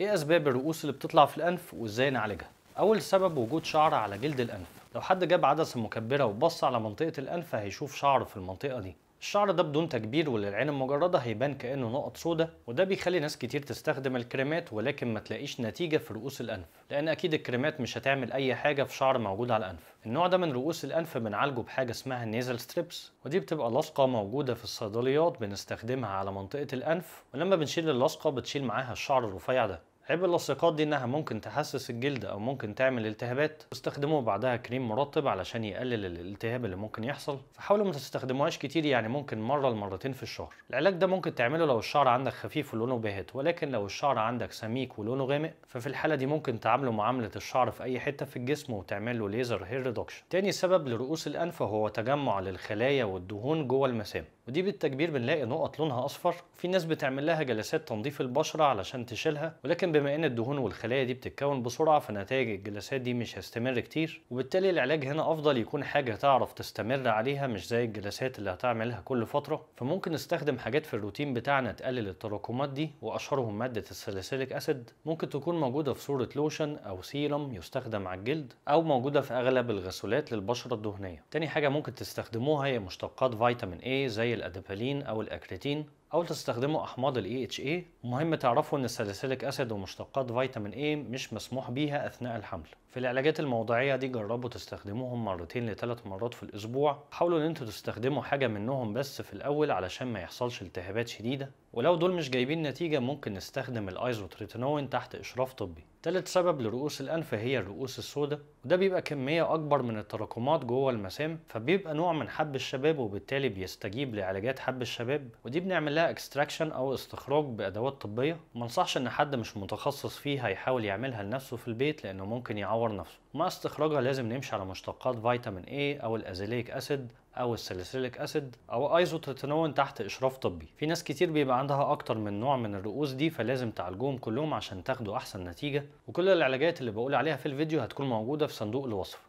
ايه اسباب الرؤوس اللي بتطلع في الانف وازاي نعالجها اول سبب وجود شعر على جلد الانف لو حد جاب عدسه مكبره وبص على منطقه الانف هيشوف شعر في المنطقه دي الشعر ده بدون تكبير وللعين المجردة هيبان كأنه نقط سودة وده بيخلي ناس كتير تستخدم الكريمات ولكن ما تلاقيش نتيجة في رؤوس الأنف لأن أكيد الكريمات مش هتعمل أي حاجة في شعر موجود على الأنف النوع ده من رؤوس الأنف بنعالجه بحاجة اسمها النيزل ستريبس ودي بتبقى لاصقة موجودة في الصيدليات بنستخدمها على منطقة الأنف ولما بنشيل اللاصقة بتشيل معاها الشعر الرفيع ده عيب اللصقات دي انها ممكن تحسس الجلد او ممكن تعمل التهابات واستخدموا بعدها كريم مرطب علشان يقلل الالتهاب اللي ممكن يحصل فحاولوا ما تستخدموهاش كتير يعني ممكن مره لمرتين في الشهر العلاج ده ممكن تعمله لو الشعر عندك خفيف ولونه باهت ولكن لو الشعر عندك سميك ولونه غامق ففي الحاله دي ممكن تعامله معامله الشعر في اي حته في الجسم وتعمل له ليزر هير ريدكشن تاني سبب لرؤوس الانف هو تجمع للخلايا والدهون جوه المسام ودي بالتكبير بنلاقي نقط لونها اصفر في ناس بتعمل لها جلسات تنظيف البشره علشان تشيلها ولكن بما ان الدهون والخلايا دي بتتكون بسرعه فنتائج الجلسات دي مش هستمر كتير وبالتالي العلاج هنا افضل يكون حاجه تعرف تستمر عليها مش زي الجلسات اللي هتعملها كل فتره فممكن نستخدم حاجات في الروتين بتاعنا تقلل التراكمات دي واشهرهم ماده الساليسيليك اسيد ممكن تكون موجوده في صوره لوشن او سيرم يستخدم على الجلد او موجوده في اغلب الغسولات للبشره الدهنيه تاني حاجه ممكن تستخدموها هي مشتقات فيتامين A زي الادابالين او الاكريتين أول تستخدموا أحماض اتش AHA مهم تعرفوا أن الساليسيليك أسيد ومشتقات فيتامين A مش مسموح بيها أثناء الحمل في العلاجات الموضعية دي جربوا تستخدموهم مرتين لثلاث مرات في الأسبوع حاولوا أن أنتوا تستخدموا حاجة منهم بس في الأول علشان ما يحصلش التهابات شديدة ولو دول مش جايبين نتيجة ممكن نستخدم الايزوتريتينوين تحت إشراف طبي تالت سبب لرؤوس الأنف هي الرؤوس السوداء وده بيبقى كمية أكبر من التراكمات جوه المسام فبيبقى نوع من حب الشباب وبالتالي بيستجيب لعلاجات حب الشباب ودي بنعمل لها اكستراكشن او استخراج بادوات طبيه ما انصحش ان حد مش متخصص فيها يحاول يعملها لنفسه في البيت لانه ممكن يعور نفسه مع استخراجها لازم نمشي على مشتقات فيتامين اي او الازيليك اسيد او الساليسيليك اسيد او ايزوتيتانون تحت اشراف طبي في ناس كتير بيبقى عندها اكتر من نوع من الرؤوس دي فلازم تعالجوهم كلهم عشان تاخدوا احسن نتيجه وكل العلاجات اللي بقول عليها في الفيديو هتكون موجوده في صندوق الوصف